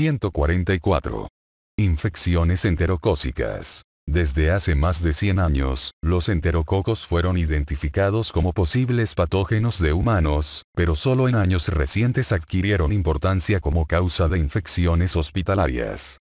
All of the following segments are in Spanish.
144. Infecciones enterocócicas. Desde hace más de 100 años, los enterococos fueron identificados como posibles patógenos de humanos, pero solo en años recientes adquirieron importancia como causa de infecciones hospitalarias.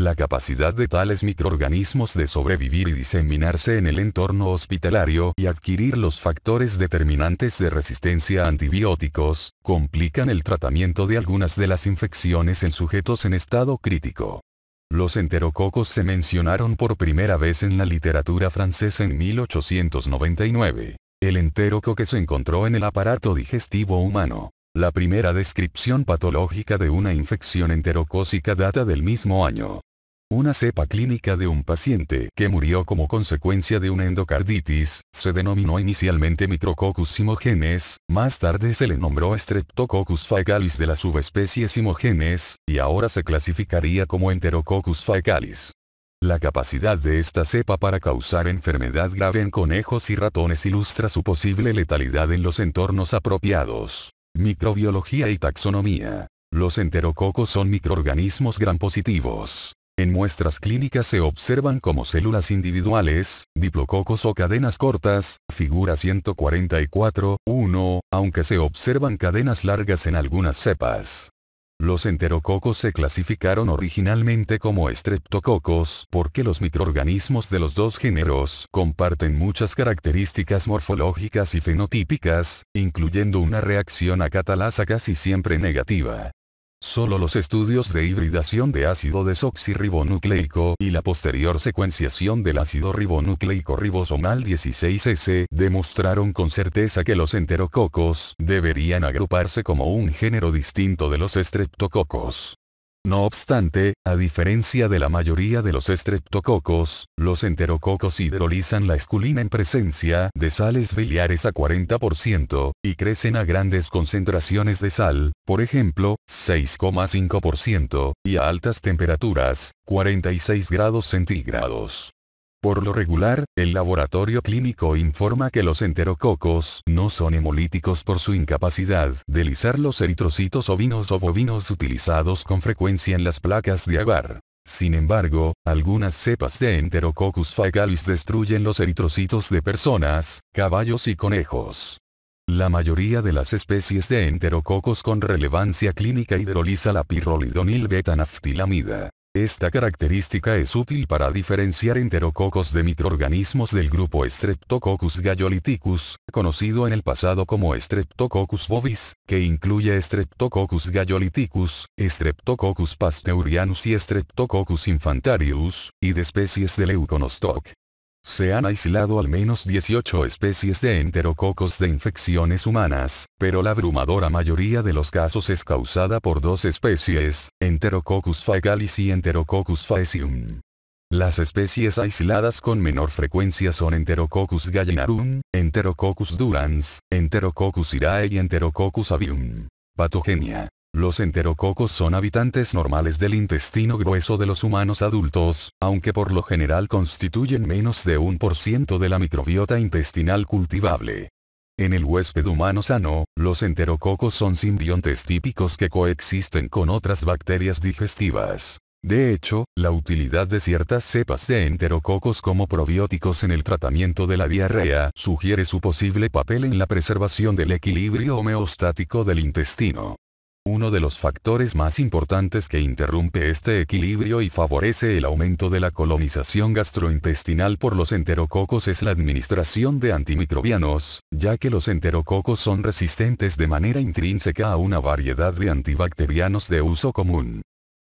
La capacidad de tales microorganismos de sobrevivir y diseminarse en el entorno hospitalario y adquirir los factores determinantes de resistencia a antibióticos, complican el tratamiento de algunas de las infecciones en sujetos en estado crítico. Los enterococos se mencionaron por primera vez en la literatura francesa en 1899. El enteroco que se encontró en el aparato digestivo humano. La primera descripción patológica de una infección enterocócica data del mismo año. Una cepa clínica de un paciente que murió como consecuencia de una endocarditis, se denominó inicialmente Micrococcus simogenes, más tarde se le nombró Streptococcus faecalis de la subespecie simogenes, y ahora se clasificaría como Enterococcus faecalis. La capacidad de esta cepa para causar enfermedad grave en conejos y ratones ilustra su posible letalidad en los entornos apropiados. Microbiología y taxonomía. Los enterococos son microorganismos gran positivos en muestras clínicas se observan como células individuales, diplococos o cadenas cortas, figura 144, 1, aunque se observan cadenas largas en algunas cepas. Los enterococos se clasificaron originalmente como estreptococos porque los microorganismos de los dos géneros comparten muchas características morfológicas y fenotípicas, incluyendo una reacción a catalasa casi siempre negativa. Solo los estudios de hibridación de ácido desoxirribonucleico y la posterior secuenciación del ácido ribonucleico ribosomal 16S demostraron con certeza que los enterococos deberían agruparse como un género distinto de los estreptococos. No obstante, a diferencia de la mayoría de los estreptococos, los enterococos hidrolizan la esculina en presencia de sales biliares a 40% y crecen a grandes concentraciones de sal, por ejemplo, 6,5%, y a altas temperaturas, 46 grados centígrados. Por lo regular, el laboratorio clínico informa que los enterococos no son hemolíticos por su incapacidad de lisar los eritrocitos ovinos o bovinos utilizados con frecuencia en las placas de agar. Sin embargo, algunas cepas de Enterococcus faecalis destruyen los eritrocitos de personas, caballos y conejos. La mayoría de las especies de enterococos con relevancia clínica hidroliza la pirrolidonil beta-naftilamida. Esta característica es útil para diferenciar enterococos de microorganismos del grupo Streptococcus gallolyticus, conocido en el pasado como Streptococcus bovis, que incluye Streptococcus gallolyticus, Streptococcus pasteurianus y Streptococcus infantarius, y de especies de Leuconostoc. Se han aislado al menos 18 especies de enterococos de infecciones humanas, pero la abrumadora mayoría de los casos es causada por dos especies, Enterococcus faecalis y Enterococcus faecium. Las especies aisladas con menor frecuencia son Enterococcus gallinarum, Enterococcus durans, Enterococcus irae y Enterococcus avium. Patogenia. Los enterococos son habitantes normales del intestino grueso de los humanos adultos, aunque por lo general constituyen menos de un por ciento de la microbiota intestinal cultivable. En el huésped humano sano, los enterococos son simbiontes típicos que coexisten con otras bacterias digestivas. De hecho, la utilidad de ciertas cepas de enterococos como probióticos en el tratamiento de la diarrea sugiere su posible papel en la preservación del equilibrio homeostático del intestino uno de los factores más importantes que interrumpe este equilibrio y favorece el aumento de la colonización gastrointestinal por los enterococos es la administración de antimicrobianos, ya que los enterococos son resistentes de manera intrínseca a una variedad de antibacterianos de uso común.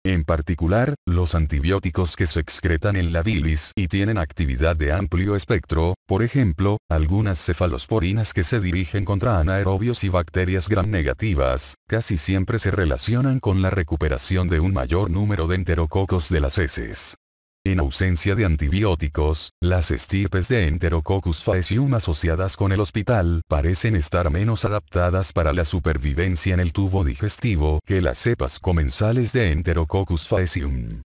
En particular, los antibióticos que se excretan en la bilis y tienen actividad de amplio espectro, por ejemplo, algunas cefalosporinas que se dirigen contra anaerobios y bacterias gram negativas, casi siempre se relacionan con la recuperación de un mayor número de enterococos de las heces. En ausencia de antibióticos, las estirpes de Enterococcus faecium asociadas con el hospital parecen estar menos adaptadas para la supervivencia en el tubo digestivo que las cepas comensales de Enterococcus faecium.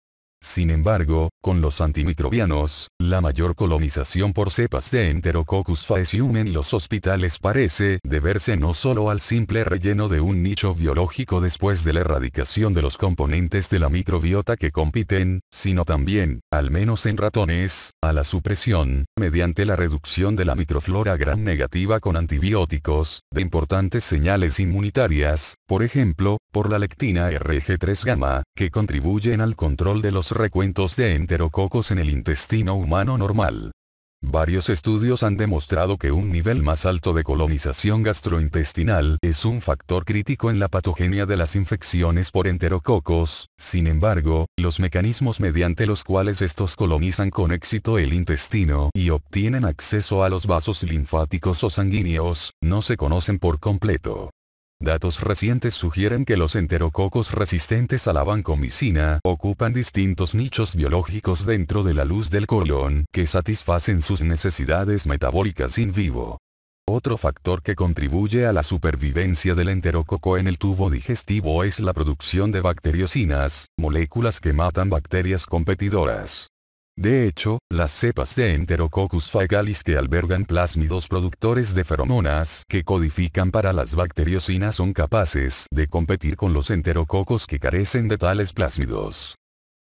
Sin embargo, con los antimicrobianos, la mayor colonización por cepas de Enterococcus faecium en los hospitales parece deberse no solo al simple relleno de un nicho biológico después de la erradicación de los componentes de la microbiota que compiten, sino también, al menos en ratones, a la supresión, mediante la reducción de la microflora gram negativa con antibióticos, de importantes señales inmunitarias, por ejemplo, por la lectina RG3 gamma, que contribuyen al control de los recuentos de enterococos en el intestino humano normal. Varios estudios han demostrado que un nivel más alto de colonización gastrointestinal es un factor crítico en la patogenia de las infecciones por enterococos, sin embargo, los mecanismos mediante los cuales estos colonizan con éxito el intestino y obtienen acceso a los vasos linfáticos o sanguíneos, no se conocen por completo. Datos recientes sugieren que los enterococos resistentes a la vancomicina ocupan distintos nichos biológicos dentro de la luz del colon que satisfacen sus necesidades metabólicas in vivo. Otro factor que contribuye a la supervivencia del enterococo en el tubo digestivo es la producción de bacteriocinas, moléculas que matan bacterias competidoras. De hecho, las cepas de Enterococcus faecalis que albergan plásmidos productores de feromonas que codifican para las bacteriocinas son capaces de competir con los enterococos que carecen de tales plásmidos.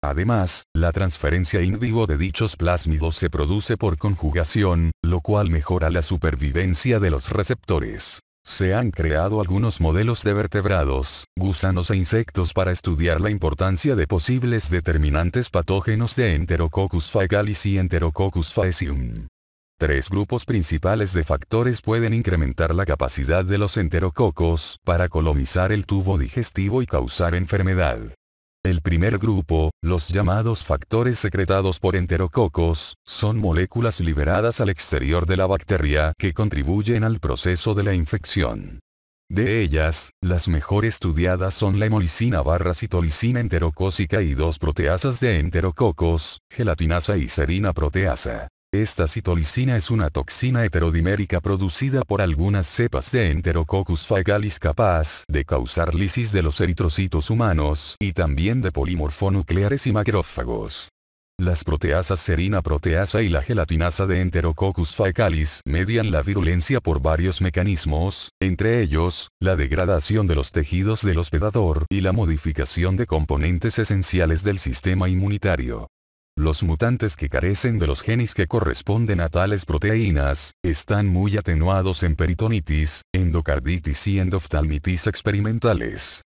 Además, la transferencia in vivo de dichos plásmidos se produce por conjugación, lo cual mejora la supervivencia de los receptores. Se han creado algunos modelos de vertebrados, gusanos e insectos para estudiar la importancia de posibles determinantes patógenos de Enterococcus faecalis y Enterococcus faecium. Tres grupos principales de factores pueden incrementar la capacidad de los enterococos para colonizar el tubo digestivo y causar enfermedad. El primer grupo, los llamados factores secretados por enterococos, son moléculas liberadas al exterior de la bacteria que contribuyen al proceso de la infección. De ellas, las mejor estudiadas son la hemolicina barra citolicina enterocócica y dos proteasas de enterococos, gelatinasa y serina proteasa. Esta citolisina es una toxina heterodimérica producida por algunas cepas de Enterococcus faecalis capaz de causar lisis de los eritrocitos humanos y también de polimorfonucleares y macrófagos. Las proteasas serina proteasa y la gelatinasa de Enterococcus faecalis median la virulencia por varios mecanismos, entre ellos, la degradación de los tejidos del hospedador y la modificación de componentes esenciales del sistema inmunitario. Los mutantes que carecen de los genes que corresponden a tales proteínas, están muy atenuados en peritonitis, endocarditis y endoftalmitis experimentales.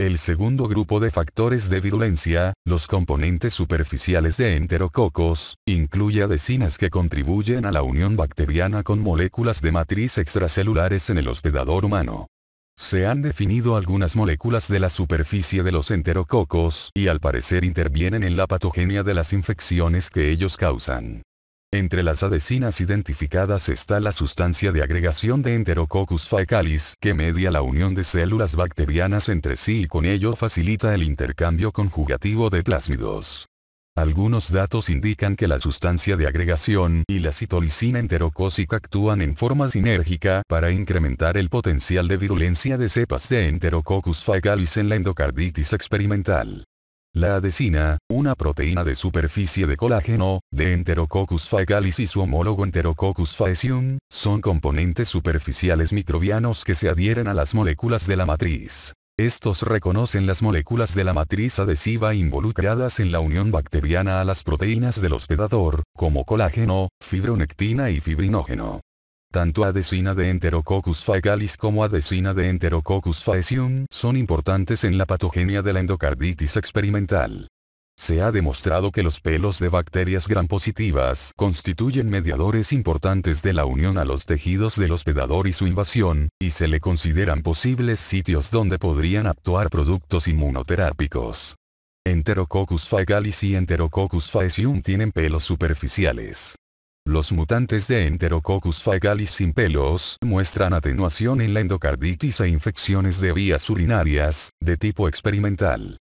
El segundo grupo de factores de virulencia, los componentes superficiales de enterococos, incluye adhesinas que contribuyen a la unión bacteriana con moléculas de matriz extracelulares en el hospedador humano. Se han definido algunas moléculas de la superficie de los enterococos y al parecer intervienen en la patogenia de las infecciones que ellos causan. Entre las adhesinas identificadas está la sustancia de agregación de Enterococcus faecalis que media la unión de células bacterianas entre sí y con ello facilita el intercambio conjugativo de plásmidos. Algunos datos indican que la sustancia de agregación y la citolicina enterocócica actúan en forma sinérgica para incrementar el potencial de virulencia de cepas de Enterococcus faecalis en la endocarditis experimental. La adesina, una proteína de superficie de colágeno, de Enterococcus faecalis y su homólogo Enterococcus faecium, son componentes superficiales microbianos que se adhieren a las moléculas de la matriz. Estos reconocen las moléculas de la matriz adhesiva involucradas en la unión bacteriana a las proteínas del hospedador, como colágeno, fibronectina y fibrinógeno. Tanto adesina de Enterococcus faecalis como adesina de Enterococcus faecium son importantes en la patogenia de la endocarditis experimental. Se ha demostrado que los pelos de bacterias gram positivas constituyen mediadores importantes de la unión a los tejidos del hospedador y su invasión, y se le consideran posibles sitios donde podrían actuar productos inmunoterápicos. Enterococcus faecalis y Enterococcus faecium tienen pelos superficiales. Los mutantes de Enterococcus faecalis sin pelos muestran atenuación en la endocarditis e infecciones de vías urinarias, de tipo experimental.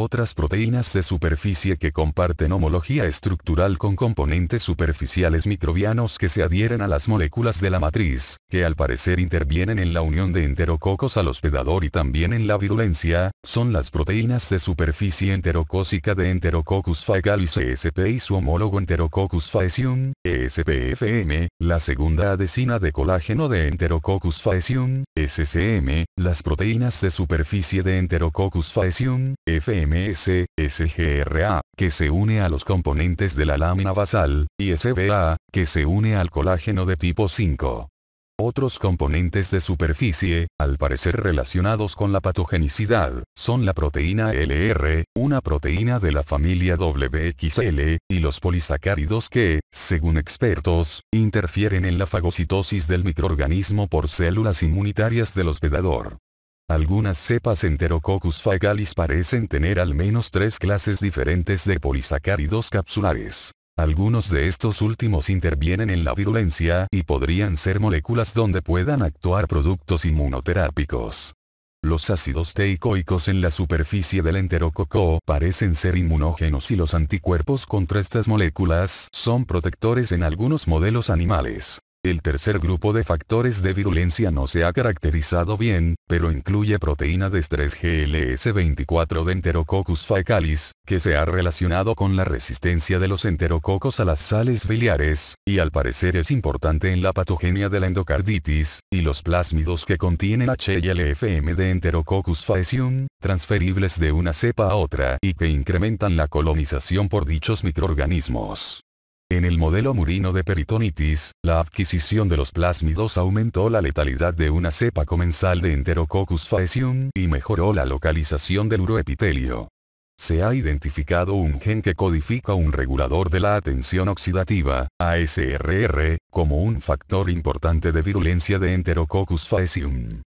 Otras proteínas de superficie que comparten homología estructural con componentes superficiales microbianos que se adhieren a las moléculas de la matriz, que al parecer intervienen en la unión de enterococos al hospedador y también en la virulencia, son las proteínas de superficie enterocócica de Enterococcus faecalis ESP y su homólogo Enterococcus faecium, ESPFM, la segunda adhesina de colágeno de Enterococcus faecium, SCM, las proteínas de superficie de Enterococcus faecium, FM, MS, SGRA, que se une a los componentes de la lámina basal, y SBA, que se une al colágeno de tipo 5. Otros componentes de superficie, al parecer relacionados con la patogenicidad, son la proteína LR, una proteína de la familia WXL, y los polisacáridos que, según expertos, interfieren en la fagocitosis del microorganismo por células inmunitarias del hospedador. Algunas cepas Enterococcus faecalis parecen tener al menos tres clases diferentes de polisacáridos capsulares. Algunos de estos últimos intervienen en la virulencia y podrían ser moléculas donde puedan actuar productos inmunoterápicos. Los ácidos teicoicos en la superficie del enterococo parecen ser inmunógenos y los anticuerpos contra estas moléculas son protectores en algunos modelos animales. El tercer grupo de factores de virulencia no se ha caracterizado bien, pero incluye proteína de estrés GLS24 de Enterococcus faecalis, que se ha relacionado con la resistencia de los enterococos a las sales biliares, y al parecer es importante en la patogenia de la endocarditis, y los plásmidos que contienen HLFM de Enterococcus faecium, transferibles de una cepa a otra y que incrementan la colonización por dichos microorganismos. En el modelo murino de peritonitis, la adquisición de los plásmidos aumentó la letalidad de una cepa comensal de Enterococcus faecium y mejoró la localización del uroepitelio. Se ha identificado un gen que codifica un regulador de la atención oxidativa, ASRR, como un factor importante de virulencia de Enterococcus faecium.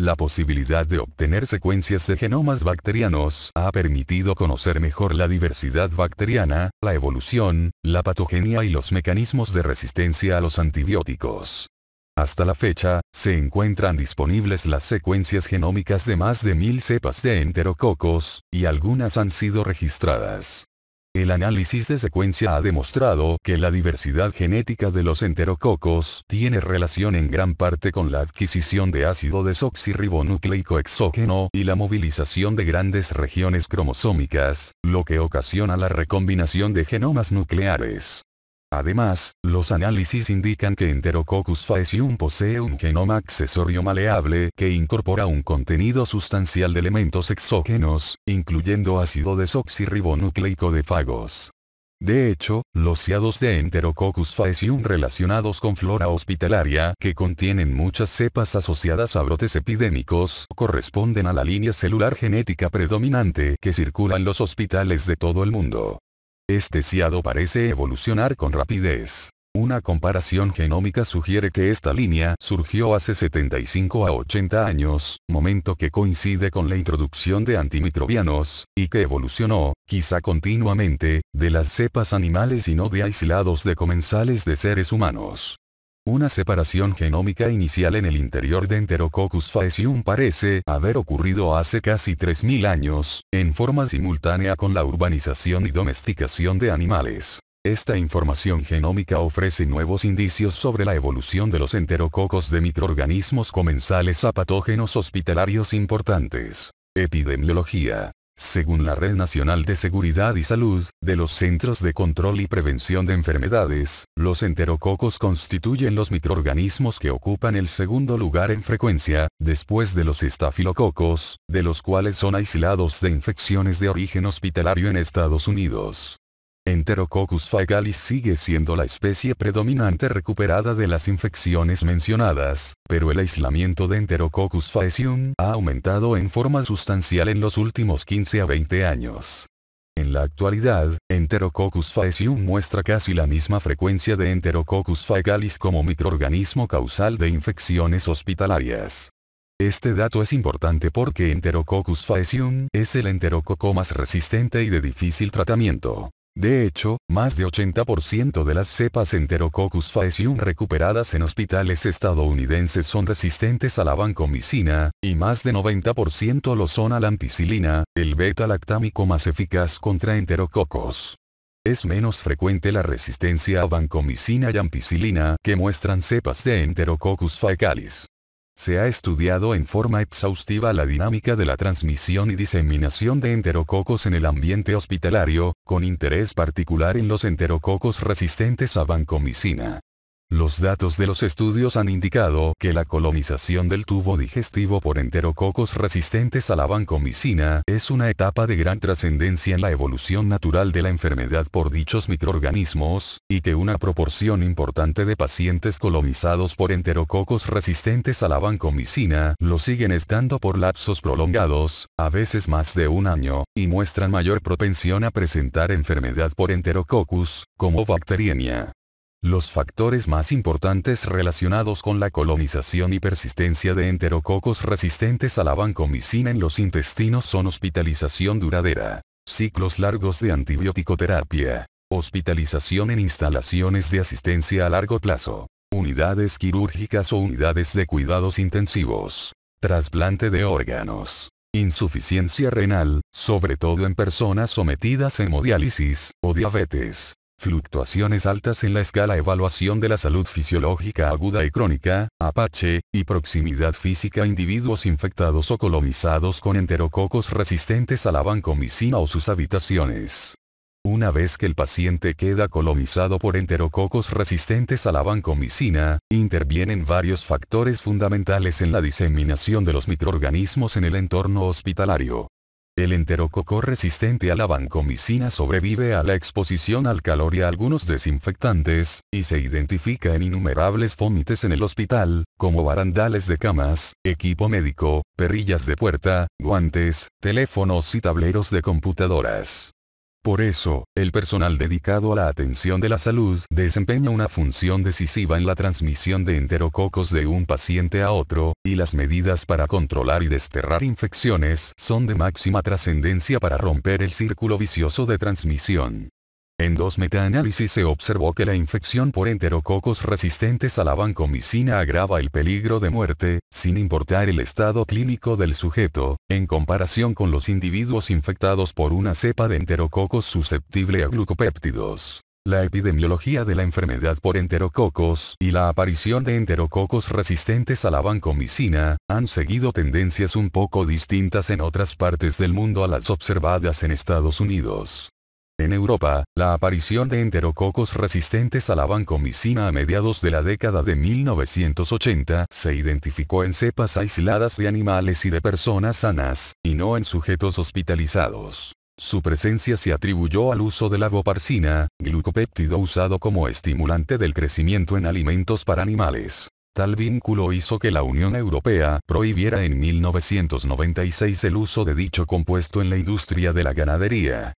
La posibilidad de obtener secuencias de genomas bacterianos ha permitido conocer mejor la diversidad bacteriana, la evolución, la patogenia y los mecanismos de resistencia a los antibióticos. Hasta la fecha, se encuentran disponibles las secuencias genómicas de más de mil cepas de enterococos, y algunas han sido registradas. El análisis de secuencia ha demostrado que la diversidad genética de los enterococos tiene relación en gran parte con la adquisición de ácido desoxirribonucleico exógeno y la movilización de grandes regiones cromosómicas, lo que ocasiona la recombinación de genomas nucleares. Además, los análisis indican que Enterococcus faecium posee un genoma accesorio maleable que incorpora un contenido sustancial de elementos exógenos, incluyendo ácido desoxirribonucleico de fagos. De hecho, los ciados de Enterococcus faecium relacionados con flora hospitalaria que contienen muchas cepas asociadas a brotes epidémicos corresponden a la línea celular genética predominante que circula en los hospitales de todo el mundo. Este ciado parece evolucionar con rapidez. Una comparación genómica sugiere que esta línea surgió hace 75 a 80 años, momento que coincide con la introducción de antimicrobianos, y que evolucionó, quizá continuamente, de las cepas animales y no de aislados de comensales de seres humanos. Una separación genómica inicial en el interior de Enterococcus faecium parece haber ocurrido hace casi 3.000 años, en forma simultánea con la urbanización y domesticación de animales. Esta información genómica ofrece nuevos indicios sobre la evolución de los enterococos de microorganismos comensales a patógenos hospitalarios importantes. Epidemiología. Según la Red Nacional de Seguridad y Salud, de los Centros de Control y Prevención de Enfermedades, los enterococos constituyen los microorganismos que ocupan el segundo lugar en frecuencia, después de los estafilococos, de los cuales son aislados de infecciones de origen hospitalario en Estados Unidos. Enterococcus faecalis sigue siendo la especie predominante recuperada de las infecciones mencionadas, pero el aislamiento de Enterococcus faecium ha aumentado en forma sustancial en los últimos 15 a 20 años. En la actualidad, Enterococcus faecium muestra casi la misma frecuencia de Enterococcus faecalis como microorganismo causal de infecciones hospitalarias. Este dato es importante porque Enterococcus faecium es el enterococo más resistente y de difícil tratamiento. De hecho, más de 80% de las cepas Enterococcus faecium recuperadas en hospitales estadounidenses son resistentes a la vancomicina, y más de 90% lo son a la ampicilina, el beta-lactámico más eficaz contra enterococos. Es menos frecuente la resistencia a vancomicina y ampicilina que muestran cepas de Enterococcus faecalis. Se ha estudiado en forma exhaustiva la dinámica de la transmisión y diseminación de enterococos en el ambiente hospitalario, con interés particular en los enterococos resistentes a vancomicina. Los datos de los estudios han indicado que la colonización del tubo digestivo por enterococos resistentes a la vancomicina es una etapa de gran trascendencia en la evolución natural de la enfermedad por dichos microorganismos, y que una proporción importante de pacientes colonizados por enterococos resistentes a la vancomicina lo siguen estando por lapsos prolongados, a veces más de un año, y muestran mayor propensión a presentar enfermedad por enterococcus, como bacteriemia. Los factores más importantes relacionados con la colonización y persistencia de enterococos resistentes a la vancomicina en los intestinos son hospitalización duradera, ciclos largos de antibiótico hospitalización en instalaciones de asistencia a largo plazo, unidades quirúrgicas o unidades de cuidados intensivos, trasplante de órganos, insuficiencia renal, sobre todo en personas sometidas a hemodiálisis, o diabetes, fluctuaciones altas en la escala evaluación de la salud fisiológica aguda y crónica, Apache, y proximidad física a individuos infectados o colonizados con enterococos resistentes a la vancomicina o sus habitaciones. Una vez que el paciente queda colonizado por enterococos resistentes a la vancomicina, intervienen varios factores fundamentales en la diseminación de los microorganismos en el entorno hospitalario. El enterococo resistente a la vancomicina sobrevive a la exposición al calor y a algunos desinfectantes, y se identifica en innumerables fómites en el hospital, como barandales de camas, equipo médico, perrillas de puerta, guantes, teléfonos y tableros de computadoras. Por eso, el personal dedicado a la atención de la salud desempeña una función decisiva en la transmisión de enterococos de un paciente a otro, y las medidas para controlar y desterrar infecciones son de máxima trascendencia para romper el círculo vicioso de transmisión. En dos metaanálisis se observó que la infección por enterococos resistentes a la vancomicina agrava el peligro de muerte, sin importar el estado clínico del sujeto, en comparación con los individuos infectados por una cepa de enterococos susceptible a glucopéptidos. La epidemiología de la enfermedad por enterococos y la aparición de enterococos resistentes a la vancomicina han seguido tendencias un poco distintas en otras partes del mundo a las observadas en Estados Unidos. En Europa, la aparición de enterococos resistentes a la vancomicina a mediados de la década de 1980 se identificó en cepas aisladas de animales y de personas sanas, y no en sujetos hospitalizados. Su presencia se atribuyó al uso de la goparcina, glucopéptido usado como estimulante del crecimiento en alimentos para animales. Tal vínculo hizo que la Unión Europea prohibiera en 1996 el uso de dicho compuesto en la industria de la ganadería.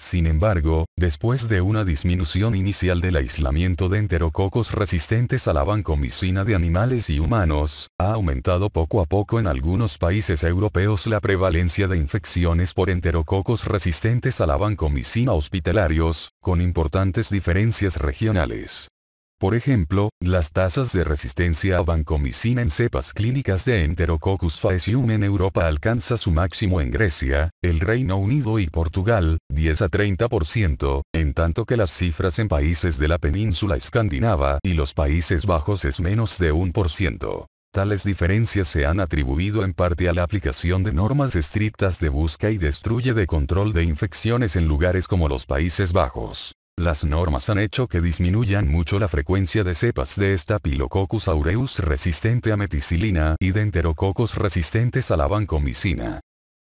Sin embargo, después de una disminución inicial del aislamiento de enterococos resistentes a la vancomicina de animales y humanos, ha aumentado poco a poco en algunos países europeos la prevalencia de infecciones por enterococos resistentes a la vancomicina hospitalarios, con importantes diferencias regionales. Por ejemplo, las tasas de resistencia a vancomicina en cepas clínicas de Enterococcus faecium en Europa alcanza su máximo en Grecia, el Reino Unido y Portugal, 10 a 30%, en tanto que las cifras en países de la península escandinava y los Países Bajos es menos de 1%. Tales diferencias se han atribuido en parte a la aplicación de normas estrictas de busca y destruye de control de infecciones en lugares como los Países Bajos. Las normas han hecho que disminuyan mucho la frecuencia de cepas de Staphylococcus aureus resistente a meticilina y de enterococos resistentes a la vancomicina.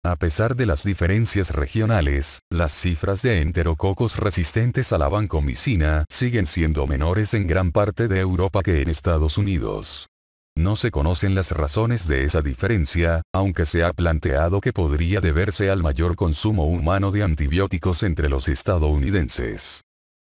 A pesar de las diferencias regionales, las cifras de enterococos resistentes a la vancomicina siguen siendo menores en gran parte de Europa que en Estados Unidos. No se conocen las razones de esa diferencia, aunque se ha planteado que podría deberse al mayor consumo humano de antibióticos entre los estadounidenses.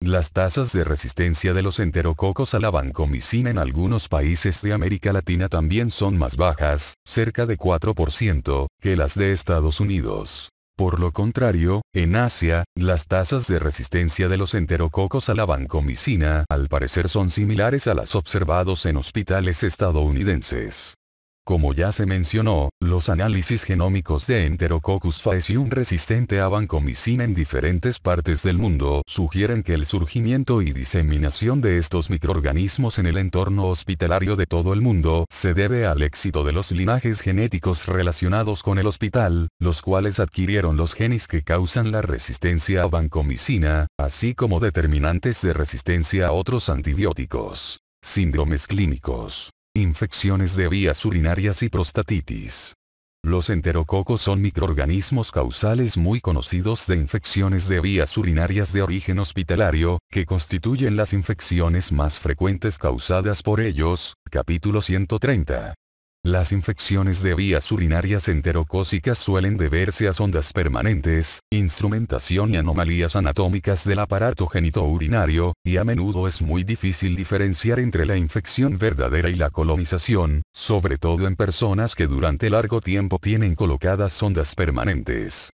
Las tasas de resistencia de los enterococos a la vancomicina en algunos países de América Latina también son más bajas, cerca de 4%, que las de Estados Unidos. Por lo contrario, en Asia, las tasas de resistencia de los enterococos a la vancomicina al parecer son similares a las observados en hospitales estadounidenses. Como ya se mencionó, los análisis genómicos de Enterococcus faecium resistente a vancomicina en diferentes partes del mundo sugieren que el surgimiento y diseminación de estos microorganismos en el entorno hospitalario de todo el mundo se debe al éxito de los linajes genéticos relacionados con el hospital, los cuales adquirieron los genes que causan la resistencia a vancomicina, así como determinantes de resistencia a otros antibióticos. Síndromes clínicos infecciones de vías urinarias y prostatitis. Los enterococos son microorganismos causales muy conocidos de infecciones de vías urinarias de origen hospitalario, que constituyen las infecciones más frecuentes causadas por ellos, capítulo 130. Las infecciones de vías urinarias enterocócicas suelen deberse a sondas permanentes, instrumentación y anomalías anatómicas del aparato genitourinario, y a menudo es muy difícil diferenciar entre la infección verdadera y la colonización, sobre todo en personas que durante largo tiempo tienen colocadas sondas permanentes.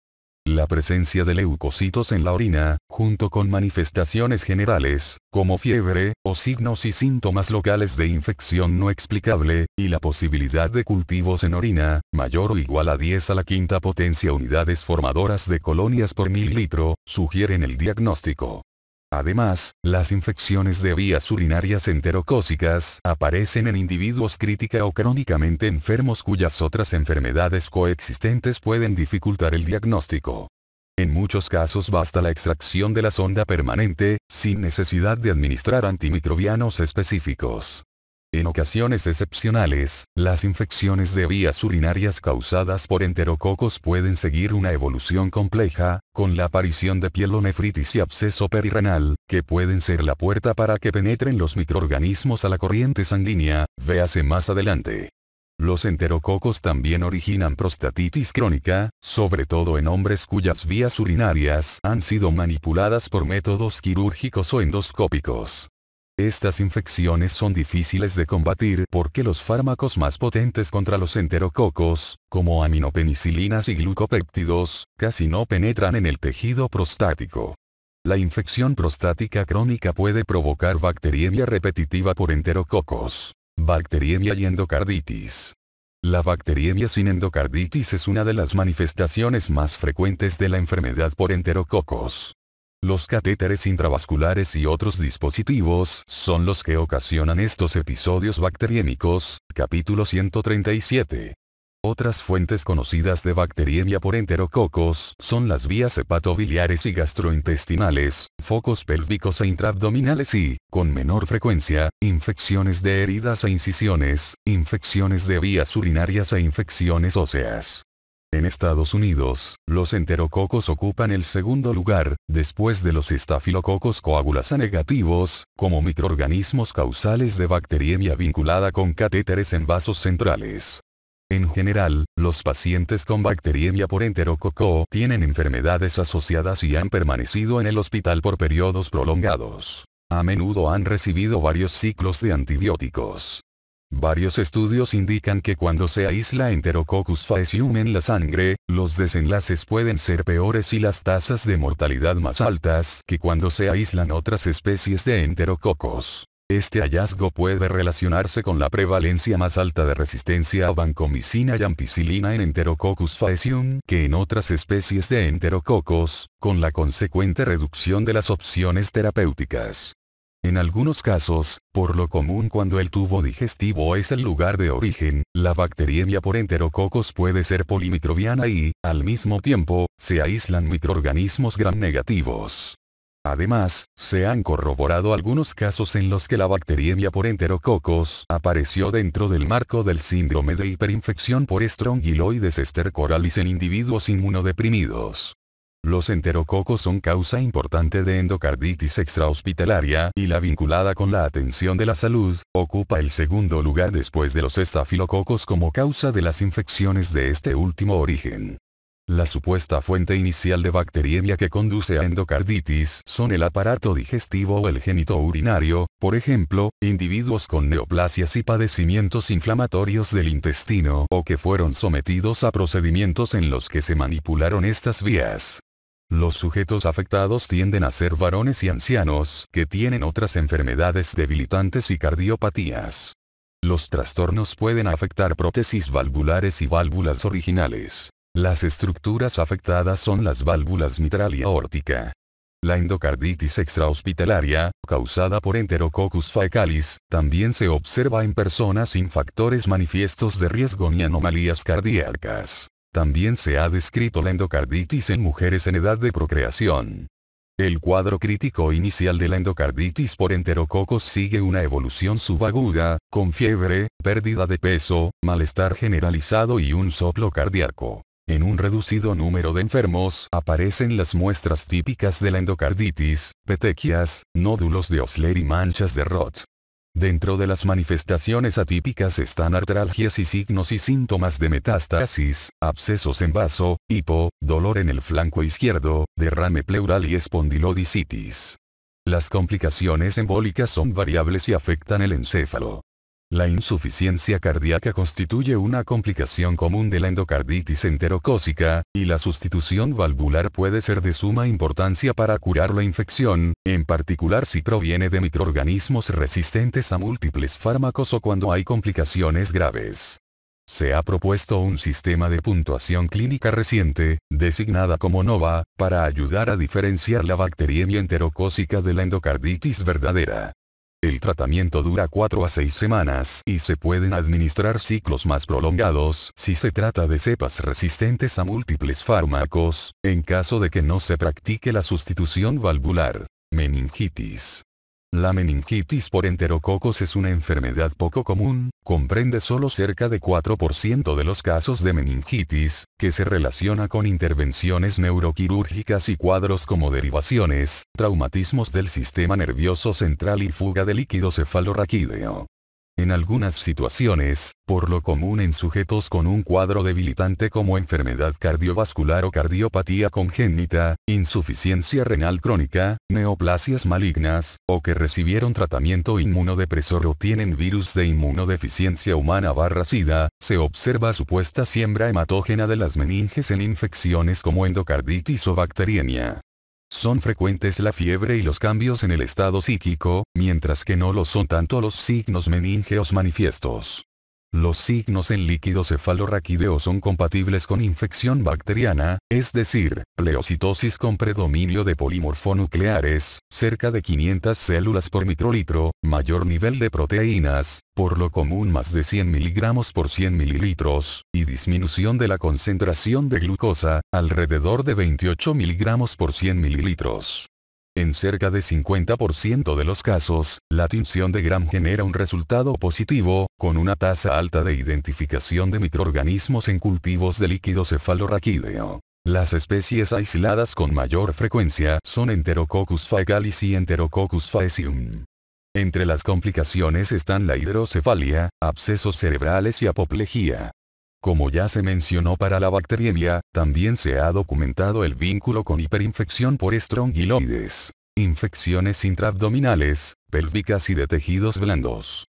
La presencia de leucocitos en la orina, junto con manifestaciones generales, como fiebre, o signos y síntomas locales de infección no explicable, y la posibilidad de cultivos en orina, mayor o igual a 10 a la quinta potencia unidades formadoras de colonias por mililitro, sugieren el diagnóstico. Además, las infecciones de vías urinarias enterocócicas aparecen en individuos crítica o crónicamente enfermos cuyas otras enfermedades coexistentes pueden dificultar el diagnóstico. En muchos casos basta la extracción de la sonda permanente, sin necesidad de administrar antimicrobianos específicos. En ocasiones excepcionales, las infecciones de vías urinarias causadas por enterococos pueden seguir una evolución compleja, con la aparición de pielonefritis y absceso perirrenal, que pueden ser la puerta para que penetren los microorganismos a la corriente sanguínea, véase más adelante. Los enterococos también originan prostatitis crónica, sobre todo en hombres cuyas vías urinarias han sido manipuladas por métodos quirúrgicos o endoscópicos. Estas infecciones son difíciles de combatir porque los fármacos más potentes contra los enterococos, como aminopenicilinas y glucopéptidos, casi no penetran en el tejido prostático. La infección prostática crónica puede provocar bacteriemia repetitiva por enterococos, bacteriemia y endocarditis. La bacteriemia sin endocarditis es una de las manifestaciones más frecuentes de la enfermedad por enterococos. Los catéteres intravasculares y otros dispositivos son los que ocasionan estos episodios bacteriémicos, capítulo 137. Otras fuentes conocidas de bacteriemia por enterococos son las vías hepatobiliares y gastrointestinales, focos pélvicos e intraabdominales y, con menor frecuencia, infecciones de heridas e incisiones, infecciones de vías urinarias e infecciones óseas. En Estados Unidos, los enterococos ocupan el segundo lugar, después de los estafilococos coagulasa negativos, como microorganismos causales de bacteriemia vinculada con catéteres en vasos centrales. En general, los pacientes con bacteriemia por enterococo tienen enfermedades asociadas y han permanecido en el hospital por periodos prolongados. A menudo han recibido varios ciclos de antibióticos. Varios estudios indican que cuando se aísla Enterococcus faecium en la sangre, los desenlaces pueden ser peores y las tasas de mortalidad más altas que cuando se aíslan otras especies de enterococos. Este hallazgo puede relacionarse con la prevalencia más alta de resistencia a vancomicina y ampicilina en Enterococcus faecium que en otras especies de enterococos, con la consecuente reducción de las opciones terapéuticas. En algunos casos, por lo común cuando el tubo digestivo es el lugar de origen, la bacteriemia por enterococos puede ser polimicrobiana y, al mismo tiempo, se aíslan microorganismos gram negativos. Además, se han corroborado algunos casos en los que la bacteriemia por enterococos apareció dentro del marco del síndrome de hiperinfección por estrongiloides estercoralis en individuos inmunodeprimidos. Los enterococos son causa importante de endocarditis extrahospitalaria y la vinculada con la atención de la salud, ocupa el segundo lugar después de los estafilococos como causa de las infecciones de este último origen. La supuesta fuente inicial de bacteriemia que conduce a endocarditis son el aparato digestivo o el génito urinario, por ejemplo, individuos con neoplasias y padecimientos inflamatorios del intestino o que fueron sometidos a procedimientos en los que se manipularon estas vías. Los sujetos afectados tienden a ser varones y ancianos que tienen otras enfermedades debilitantes y cardiopatías. Los trastornos pueden afectar prótesis valvulares y válvulas originales. Las estructuras afectadas son las válvulas mitral y aórtica. La endocarditis extrahospitalaria, causada por Enterococcus faecalis, también se observa en personas sin factores manifiestos de riesgo ni anomalías cardíacas. También se ha descrito la endocarditis en mujeres en edad de procreación. El cuadro crítico inicial de la endocarditis por enterococos sigue una evolución subaguda, con fiebre, pérdida de peso, malestar generalizado y un soplo cardíaco. En un reducido número de enfermos aparecen las muestras típicas de la endocarditis, petequias, nódulos de Osler y manchas de Roth. Dentro de las manifestaciones atípicas están artralgias y signos y síntomas de metástasis, abscesos en vaso, hipo, dolor en el flanco izquierdo, derrame pleural y espondilodicitis. Las complicaciones embólicas son variables y afectan el encéfalo. La insuficiencia cardíaca constituye una complicación común de la endocarditis enterocósica, y la sustitución valvular puede ser de suma importancia para curar la infección, en particular si proviene de microorganismos resistentes a múltiples fármacos o cuando hay complicaciones graves. Se ha propuesto un sistema de puntuación clínica reciente, designada como NOVA, para ayudar a diferenciar la bacteriemia enterocósica de la endocarditis verdadera. El tratamiento dura 4 a 6 semanas y se pueden administrar ciclos más prolongados si se trata de cepas resistentes a múltiples fármacos, en caso de que no se practique la sustitución valvular. Meningitis. La meningitis por enterococos es una enfermedad poco común, comprende solo cerca de 4% de los casos de meningitis, que se relaciona con intervenciones neuroquirúrgicas y cuadros como derivaciones, traumatismos del sistema nervioso central y fuga de líquido cefalorraquídeo. En algunas situaciones, por lo común en sujetos con un cuadro debilitante como enfermedad cardiovascular o cardiopatía congénita, insuficiencia renal crónica, neoplasias malignas, o que recibieron tratamiento inmunodepresor o tienen virus de inmunodeficiencia humana barra SIDA, se observa supuesta siembra hematógena de las meninges en infecciones como endocarditis o bacteriemia. Son frecuentes la fiebre y los cambios en el estado psíquico, mientras que no lo son tanto los signos meningeos manifiestos. Los signos en líquido cefalorraquídeo son compatibles con infección bacteriana, es decir, pleocitosis con predominio de polimorfonucleares, cerca de 500 células por microlitro, mayor nivel de proteínas, por lo común más de 100 miligramos por 100 mililitros, y disminución de la concentración de glucosa, alrededor de 28 miligramos por 100 mililitros. En cerca de 50% de los casos, la tinción de Gram genera un resultado positivo, con una tasa alta de identificación de microorganismos en cultivos de líquido cefalorraquídeo. Las especies aisladas con mayor frecuencia son Enterococcus faecalis y Enterococcus faecium. Entre las complicaciones están la hidrocefalia, abscesos cerebrales y apoplejía. Como ya se mencionó para la bacteriemia, también se ha documentado el vínculo con hiperinfección por estrongiloides, infecciones intraabdominales, pélvicas y de tejidos blandos.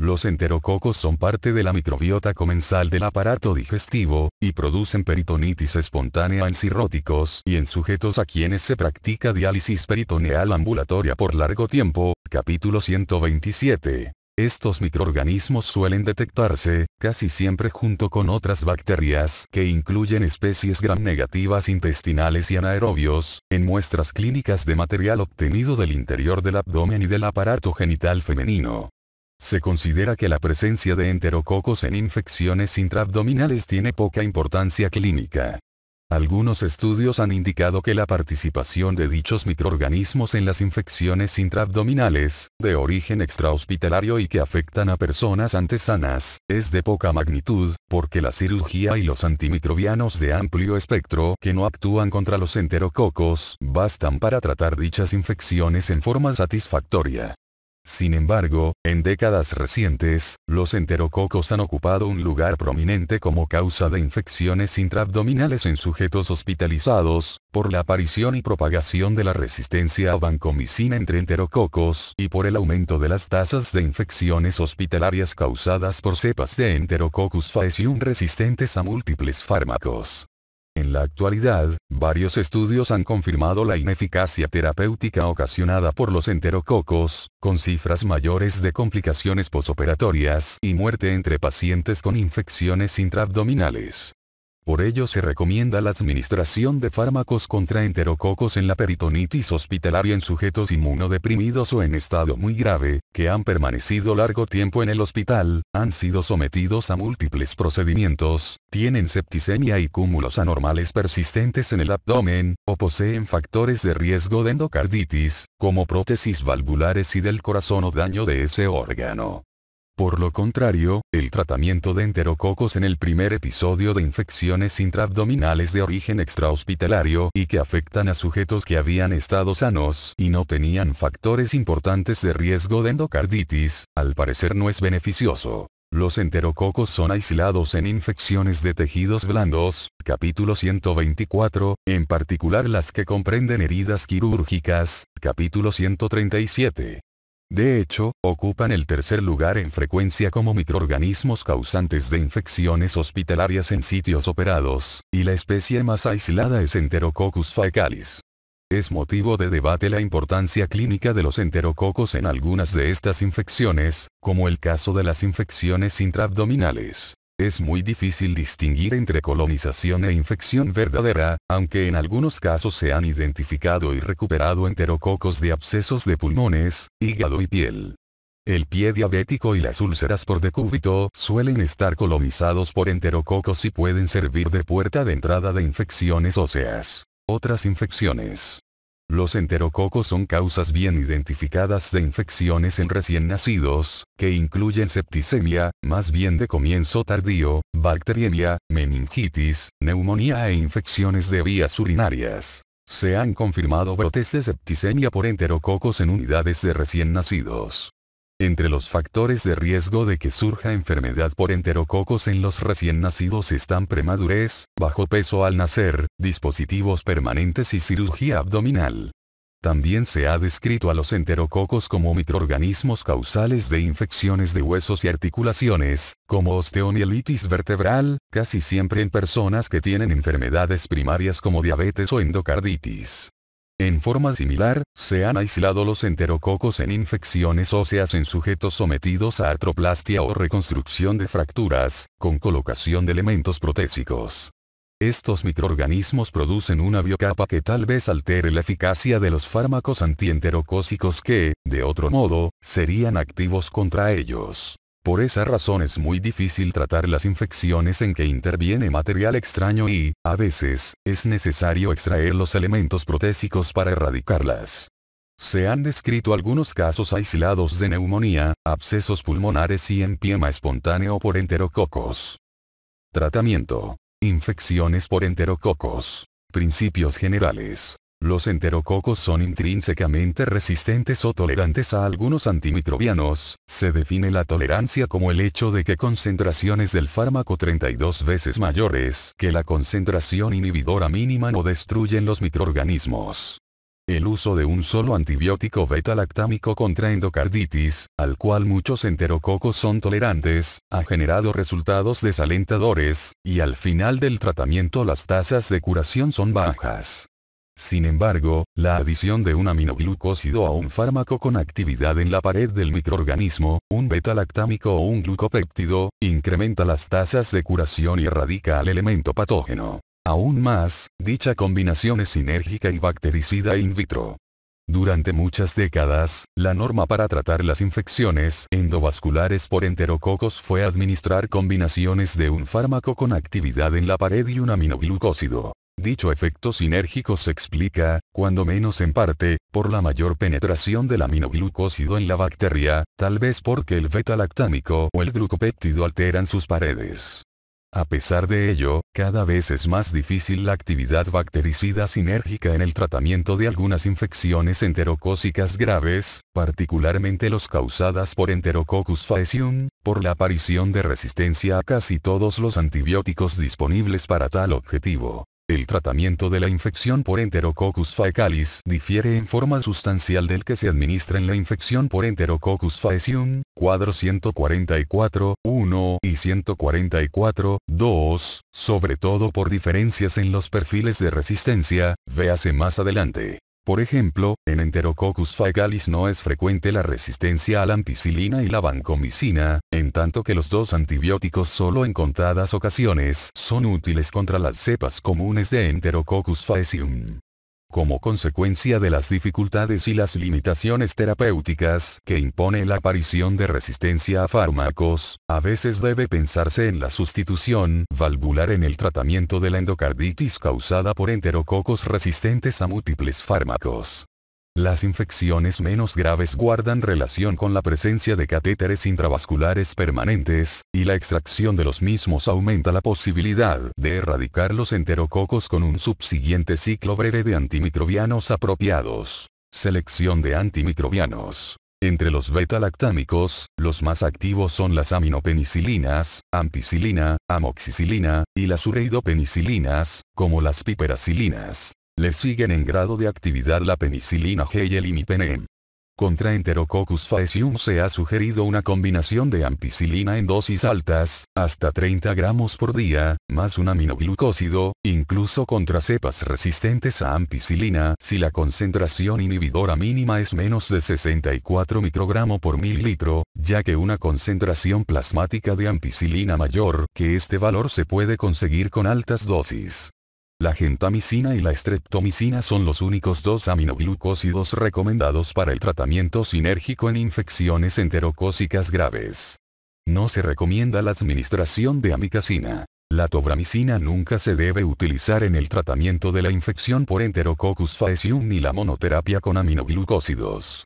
Los enterococos son parte de la microbiota comensal del aparato digestivo, y producen peritonitis espontánea en cirróticos y en sujetos a quienes se practica diálisis peritoneal ambulatoria por largo tiempo, capítulo 127. Estos microorganismos suelen detectarse, casi siempre junto con otras bacterias que incluyen especies gram negativas intestinales y anaerobios, en muestras clínicas de material obtenido del interior del abdomen y del aparato genital femenino. Se considera que la presencia de enterococos en infecciones intraabdominales tiene poca importancia clínica. Algunos estudios han indicado que la participación de dichos microorganismos en las infecciones intraabdominales, de origen extrahospitalario y que afectan a personas antesanas, es de poca magnitud, porque la cirugía y los antimicrobianos de amplio espectro que no actúan contra los enterococos, bastan para tratar dichas infecciones en forma satisfactoria. Sin embargo, en décadas recientes, los enterococos han ocupado un lugar prominente como causa de infecciones intraabdominales en sujetos hospitalizados, por la aparición y propagación de la resistencia a vancomicina entre enterococos y por el aumento de las tasas de infecciones hospitalarias causadas por cepas de Enterococcus faecium resistentes a múltiples fármacos. En la actualidad, varios estudios han confirmado la ineficacia terapéutica ocasionada por los enterococos, con cifras mayores de complicaciones posoperatorias y muerte entre pacientes con infecciones intraabdominales. Por ello se recomienda la administración de fármacos contra enterococos en la peritonitis hospitalaria en sujetos inmunodeprimidos o en estado muy grave, que han permanecido largo tiempo en el hospital, han sido sometidos a múltiples procedimientos, tienen septicemia y cúmulos anormales persistentes en el abdomen, o poseen factores de riesgo de endocarditis, como prótesis valvulares y del corazón o daño de ese órgano. Por lo contrario, el tratamiento de enterococos en el primer episodio de infecciones intraabdominales de origen extrahospitalario y que afectan a sujetos que habían estado sanos y no tenían factores importantes de riesgo de endocarditis, al parecer no es beneficioso. Los enterococos son aislados en infecciones de tejidos blandos, capítulo 124, en particular las que comprenden heridas quirúrgicas, capítulo 137. De hecho, ocupan el tercer lugar en frecuencia como microorganismos causantes de infecciones hospitalarias en sitios operados, y la especie más aislada es Enterococcus faecalis. Es motivo de debate la importancia clínica de los enterococos en algunas de estas infecciones, como el caso de las infecciones intraabdominales es muy difícil distinguir entre colonización e infección verdadera, aunque en algunos casos se han identificado y recuperado enterococos de abscesos de pulmones, hígado y piel. El pie diabético y las úlceras por decúbito suelen estar colonizados por enterococos y pueden servir de puerta de entrada de infecciones óseas. Otras infecciones los enterococos son causas bien identificadas de infecciones en recién nacidos, que incluyen septicemia, más bien de comienzo tardío, bacteriemia, meningitis, neumonía e infecciones de vías urinarias. Se han confirmado brotes de septicemia por enterococos en unidades de recién nacidos. Entre los factores de riesgo de que surja enfermedad por enterococos en los recién nacidos están premadurez, bajo peso al nacer, dispositivos permanentes y cirugía abdominal. También se ha descrito a los enterococos como microorganismos causales de infecciones de huesos y articulaciones, como osteomielitis vertebral, casi siempre en personas que tienen enfermedades primarias como diabetes o endocarditis. En forma similar, se han aislado los enterococos en infecciones óseas en sujetos sometidos a artroplastia o reconstrucción de fracturas, con colocación de elementos protésicos. Estos microorganismos producen una biocapa que tal vez altere la eficacia de los fármacos antienterocócicos que, de otro modo, serían activos contra ellos. Por esa razón es muy difícil tratar las infecciones en que interviene material extraño y, a veces, es necesario extraer los elementos protésicos para erradicarlas. Se han descrito algunos casos aislados de neumonía, abscesos pulmonares y empiema espontáneo por enterococos. Tratamiento. Infecciones por enterococos. Principios generales. Los enterococos son intrínsecamente resistentes o tolerantes a algunos antimicrobianos. Se define la tolerancia como el hecho de que concentraciones del fármaco 32 veces mayores que la concentración inhibidora mínima no destruyen los microorganismos. El uso de un solo antibiótico beta-lactámico contra endocarditis, al cual muchos enterococos son tolerantes, ha generado resultados desalentadores, y al final del tratamiento las tasas de curación son bajas. Sin embargo, la adición de un aminoglucósido a un fármaco con actividad en la pared del microorganismo, un beta-lactámico o un glucopéptido, incrementa las tasas de curación y erradica al elemento patógeno. Aún más, dicha combinación es sinérgica y bactericida in vitro. Durante muchas décadas, la norma para tratar las infecciones endovasculares por enterococos fue administrar combinaciones de un fármaco con actividad en la pared y un aminoglucósido. Dicho efecto sinérgico se explica, cuando menos en parte, por la mayor penetración del aminoglucósido en la bacteria, tal vez porque el beta-lactámico o el glucopéptido alteran sus paredes. A pesar de ello, cada vez es más difícil la actividad bactericida sinérgica en el tratamiento de algunas infecciones enterocócicas graves, particularmente los causadas por Enterococcus faecium, por la aparición de resistencia a casi todos los antibióticos disponibles para tal objetivo. El tratamiento de la infección por Enterococcus faecalis difiere en forma sustancial del que se administra en la infección por Enterococcus faecium, cuadro 144.1 1 y 144, 2, sobre todo por diferencias en los perfiles de resistencia, véase más adelante. Por ejemplo, en Enterococcus faecalis no es frecuente la resistencia a la ampicilina y la vancomicina, en tanto que los dos antibióticos solo en contadas ocasiones son útiles contra las cepas comunes de Enterococcus faecium como consecuencia de las dificultades y las limitaciones terapéuticas que impone la aparición de resistencia a fármacos, a veces debe pensarse en la sustitución valvular en el tratamiento de la endocarditis causada por enterococos resistentes a múltiples fármacos. Las infecciones menos graves guardan relación con la presencia de catéteres intravasculares permanentes, y la extracción de los mismos aumenta la posibilidad de erradicar los enterococos con un subsiguiente ciclo breve de antimicrobianos apropiados. Selección de antimicrobianos. Entre los beta-lactámicos, los más activos son las aminopenicilinas, ampicilina, amoxicilina, y las ureidopenicilinas, como las piperacilinas. Le siguen en grado de actividad la penicilina G y el imipenem. Contra Enterococcus faecium se ha sugerido una combinación de ampicilina en dosis altas, hasta 30 gramos por día, más un aminoglucósido, incluso contra cepas resistentes a ampicilina si la concentración inhibidora mínima es menos de 64 microgramo por mililitro, ya que una concentración plasmática de ampicilina mayor que este valor se puede conseguir con altas dosis. La gentamicina y la streptomicina son los únicos dos aminoglucósidos recomendados para el tratamiento sinérgico en infecciones enterocócicas graves. No se recomienda la administración de amicacina. La tobramicina nunca se debe utilizar en el tratamiento de la infección por Enterococcus faecium ni la monoterapia con aminoglucósidos.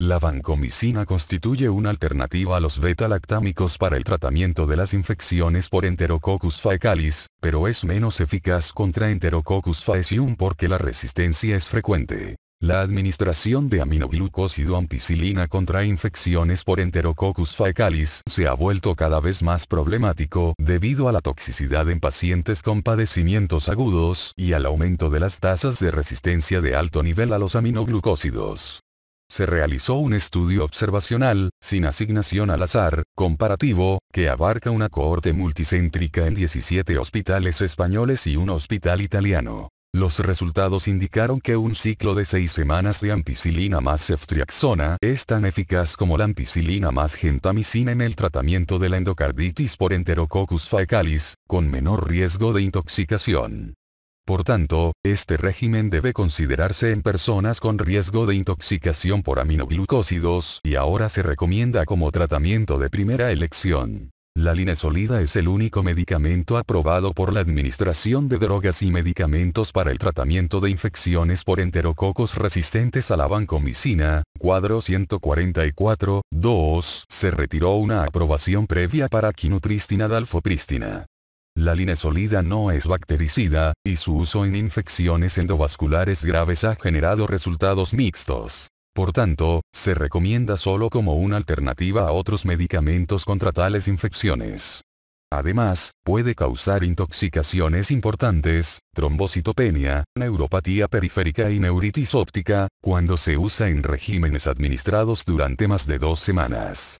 La vancomicina constituye una alternativa a los beta-lactámicos para el tratamiento de las infecciones por Enterococcus faecalis, pero es menos eficaz contra Enterococcus faecium porque la resistencia es frecuente. La administración de aminoglucósido ampicilina contra infecciones por Enterococcus faecalis se ha vuelto cada vez más problemático debido a la toxicidad en pacientes con padecimientos agudos y al aumento de las tasas de resistencia de alto nivel a los aminoglucósidos. Se realizó un estudio observacional, sin asignación al azar, comparativo, que abarca una cohorte multicéntrica en 17 hospitales españoles y un hospital italiano. Los resultados indicaron que un ciclo de 6 semanas de ampicilina más ceftriaxona es tan eficaz como la ampicilina más gentamicina en el tratamiento de la endocarditis por Enterococcus faecalis, con menor riesgo de intoxicación. Por tanto, este régimen debe considerarse en personas con riesgo de intoxicación por aminoglucósidos y ahora se recomienda como tratamiento de primera elección. La linesolida es el único medicamento aprobado por la Administración de Drogas y Medicamentos para el tratamiento de infecciones por enterococos resistentes a la vancomicina, cuadro 144, 2, se retiró una aprobación previa para quinupristina dalfopristina. La sólida no es bactericida, y su uso en infecciones endovasculares graves ha generado resultados mixtos. Por tanto, se recomienda solo como una alternativa a otros medicamentos contra tales infecciones. Además, puede causar intoxicaciones importantes, trombocitopenia, neuropatía periférica y neuritis óptica, cuando se usa en regímenes administrados durante más de dos semanas.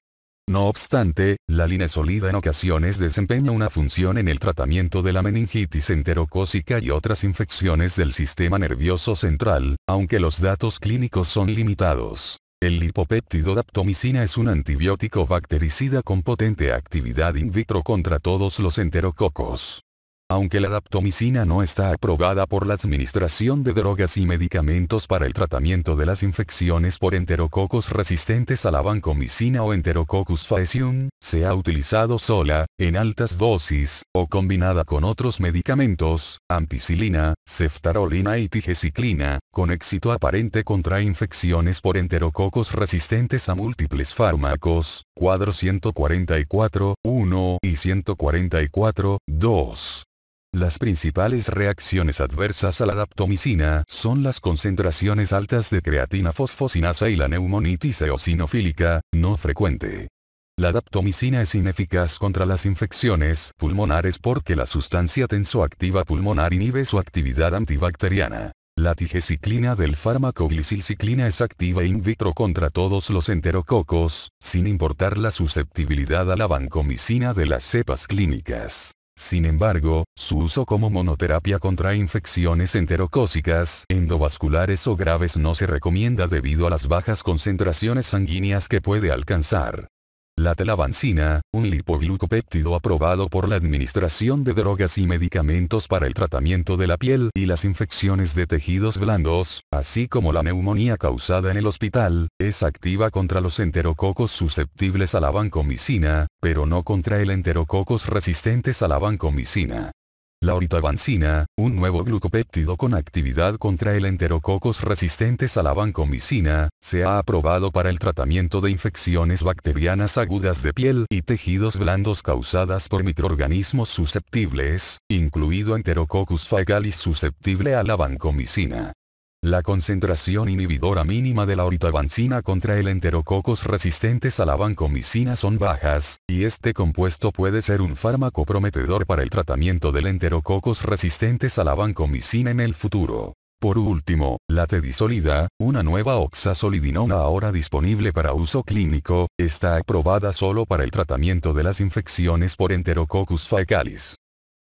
No obstante, la sólida en ocasiones desempeña una función en el tratamiento de la meningitis enterocócica y otras infecciones del sistema nervioso central, aunque los datos clínicos son limitados. El lipopéptido daptomicina es un antibiótico bactericida con potente actividad in vitro contra todos los enterococos. Aunque la daptomicina no está aprobada por la Administración de Drogas y Medicamentos para el tratamiento de las infecciones por enterococos resistentes a la Bancomicina o enterococcus faecium, se ha utilizado sola, en altas dosis, o combinada con otros medicamentos, ampicilina, ceftarolina y tigeciclina, con éxito aparente contra infecciones por enterococos resistentes a múltiples fármacos, cuadro 144, 1 y 144, 2. Las principales reacciones adversas a la daptomicina son las concentraciones altas de creatina fosfocinasa y la neumonitis eosinofílica, no frecuente. La daptomicina es ineficaz contra las infecciones pulmonares porque la sustancia tensoactiva pulmonar inhibe su actividad antibacteriana. La tigeciclina del fármaco glicilciclina es activa in vitro contra todos los enterococos, sin importar la susceptibilidad a la vancomicina de las cepas clínicas. Sin embargo, su uso como monoterapia contra infecciones enterocócicas, endovasculares o graves no se recomienda debido a las bajas concentraciones sanguíneas que puede alcanzar. La telavancina, un lipoglucopéptido aprobado por la Administración de Drogas y Medicamentos para el tratamiento de la piel y las infecciones de tejidos blandos, así como la neumonía causada en el hospital, es activa contra los enterococos susceptibles a la vancomicina, pero no contra el enterococos resistentes a la vancomicina. La oritabancina, un nuevo glucopéptido con actividad contra el enterococos resistentes a la vancomicina, se ha aprobado para el tratamiento de infecciones bacterianas agudas de piel y tejidos blandos causadas por microorganismos susceptibles, incluido Enterococcus faecalis susceptible a la vancomicina. La concentración inhibidora mínima de la oritavancina contra el enterococos resistentes a la vancomicina son bajas, y este compuesto puede ser un fármaco prometedor para el tratamiento del enterococos resistentes a la vancomicina en el futuro. Por último, la tedisolida, una nueva oxasolidinona ahora disponible para uso clínico, está aprobada solo para el tratamiento de las infecciones por Enterococcus faecalis.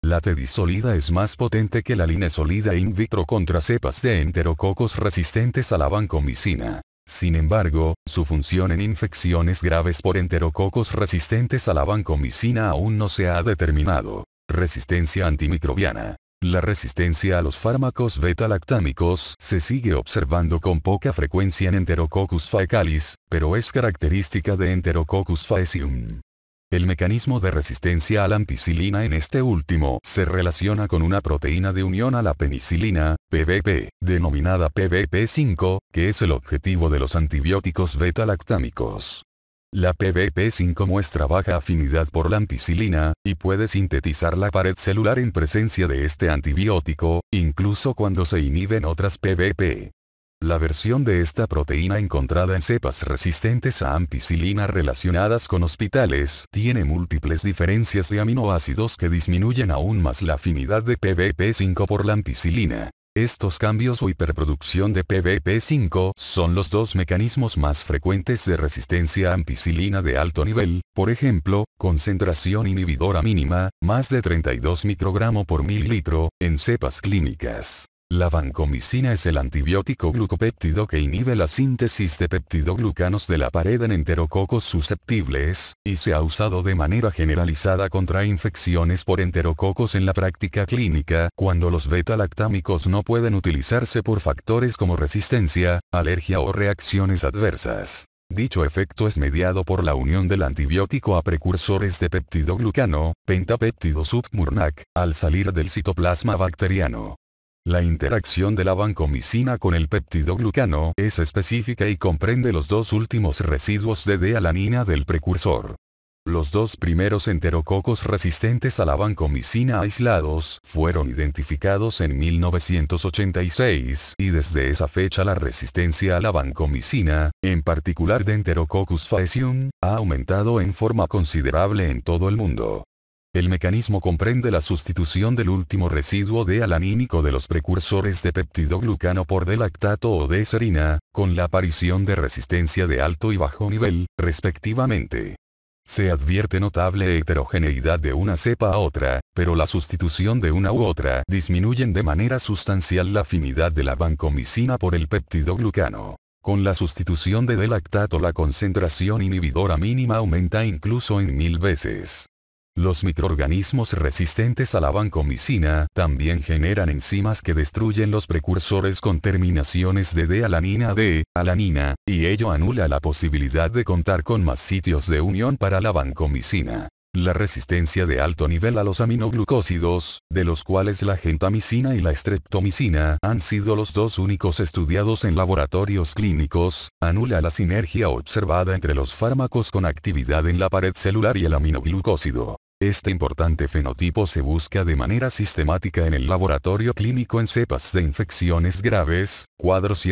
La tedisolida es más potente que la sólida in vitro contra cepas de enterococos resistentes a la vancomicina. Sin embargo, su función en infecciones graves por enterococos resistentes a la vancomicina aún no se ha determinado. Resistencia antimicrobiana. La resistencia a los fármacos beta-lactámicos se sigue observando con poca frecuencia en Enterococcus faecalis, pero es característica de Enterococcus faecium. El mecanismo de resistencia a la ampicilina en este último se relaciona con una proteína de unión a la penicilina, PVP, denominada pvp 5 que es el objetivo de los antibióticos beta-lactámicos. La pvp 5 muestra baja afinidad por la ampicilina, y puede sintetizar la pared celular en presencia de este antibiótico, incluso cuando se inhiben otras PVP. La versión de esta proteína encontrada en cepas resistentes a ampicilina relacionadas con hospitales tiene múltiples diferencias de aminoácidos que disminuyen aún más la afinidad de pvp 5 por la ampicilina. Estos cambios o hiperproducción de pvp 5 son los dos mecanismos más frecuentes de resistencia a ampicilina de alto nivel, por ejemplo, concentración inhibidora mínima, más de 32 microgramos por mililitro, en cepas clínicas. La vancomicina es el antibiótico glucopéptido que inhibe la síntesis de peptidoglucanos de la pared en enterococos susceptibles, y se ha usado de manera generalizada contra infecciones por enterococos en la práctica clínica, cuando los beta-lactámicos no pueden utilizarse por factores como resistencia, alergia o reacciones adversas. Dicho efecto es mediado por la unión del antibiótico a precursores de peptidoglucano, pentapéptido submurnac, al salir del citoplasma bacteriano. La interacción de la vancomicina con el peptidoglucano es específica y comprende los dos últimos residuos de D-alanina del precursor. Los dos primeros enterococos resistentes a la vancomicina aislados fueron identificados en 1986 y desde esa fecha la resistencia a la vancomicina, en particular de Enterococcus faecium, ha aumentado en forma considerable en todo el mundo. El mecanismo comprende la sustitución del último residuo de alanínico de los precursores de peptidoglucano por D-lactato o de serina, con la aparición de resistencia de alto y bajo nivel, respectivamente. Se advierte notable heterogeneidad de una cepa a otra, pero la sustitución de una u otra disminuyen de manera sustancial la afinidad de la vancomicina por el peptidoglucano. Con la sustitución de delactato la concentración inhibidora mínima aumenta incluso en mil veces. Los microorganismos resistentes a la vancomicina también generan enzimas que destruyen los precursores con terminaciones de D-alanina D, alanina, y ello anula la posibilidad de contar con más sitios de unión para la vancomicina. La resistencia de alto nivel a los aminoglucósidos, de los cuales la gentamicina y la streptomicina han sido los dos únicos estudiados en laboratorios clínicos, anula la sinergia observada entre los fármacos con actividad en la pared celular y el aminoglucósido. Este importante fenotipo se busca de manera sistemática en el laboratorio clínico en cepas de infecciones graves, cuadro 1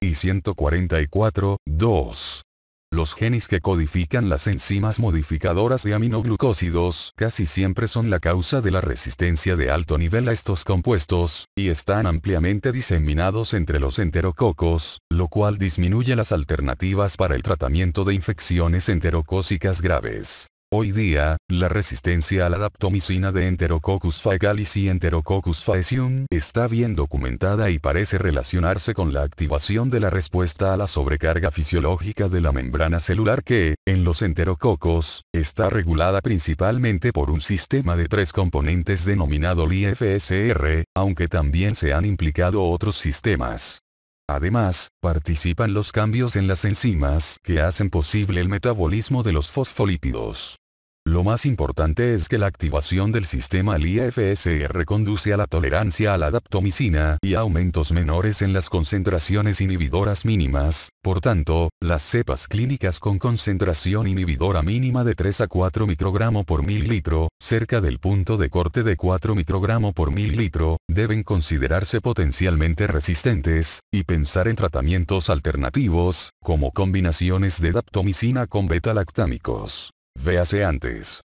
y 144, 2. Los genes que codifican las enzimas modificadoras de aminoglucósidos casi siempre son la causa de la resistencia de alto nivel a estos compuestos, y están ampliamente diseminados entre los enterococos, lo cual disminuye las alternativas para el tratamiento de infecciones enterocócicas graves. Hoy día, la resistencia a la adaptomicina de Enterococcus faecalis y Enterococcus faecium está bien documentada y parece relacionarse con la activación de la respuesta a la sobrecarga fisiológica de la membrana celular que, en los enterococos, está regulada principalmente por un sistema de tres componentes denominado LIFSR, aunque también se han implicado otros sistemas. Además, participan los cambios en las enzimas que hacen posible el metabolismo de los fosfolípidos. Lo más importante es que la activación del sistema LIFSR conduce a la tolerancia a la daptomicina y aumentos menores en las concentraciones inhibidoras mínimas, por tanto, las cepas clínicas con concentración inhibidora mínima de 3 a 4 microgramo por mililitro, cerca del punto de corte de 4 microgramo por mililitro, deben considerarse potencialmente resistentes, y pensar en tratamientos alternativos, como combinaciones de daptomicina con beta-lactámicos. Véase antes.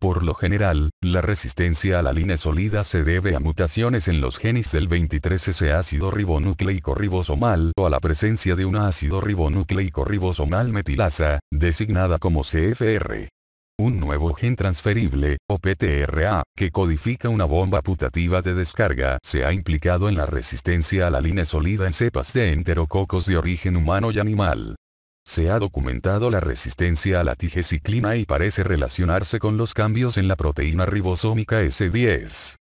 Por lo general, la resistencia a la línea sólida se debe a mutaciones en los genes del 23S ácido ribonucleico ribosomal o a la presencia de un ácido ribonucleico ribosomal metilasa, designada como CFR. Un nuevo gen transferible, o PTRA, que codifica una bomba putativa de descarga, se ha implicado en la resistencia a la línea sólida en cepas de enterococos de origen humano y animal. Se ha documentado la resistencia a la tigeciclina y parece relacionarse con los cambios en la proteína ribosómica S10.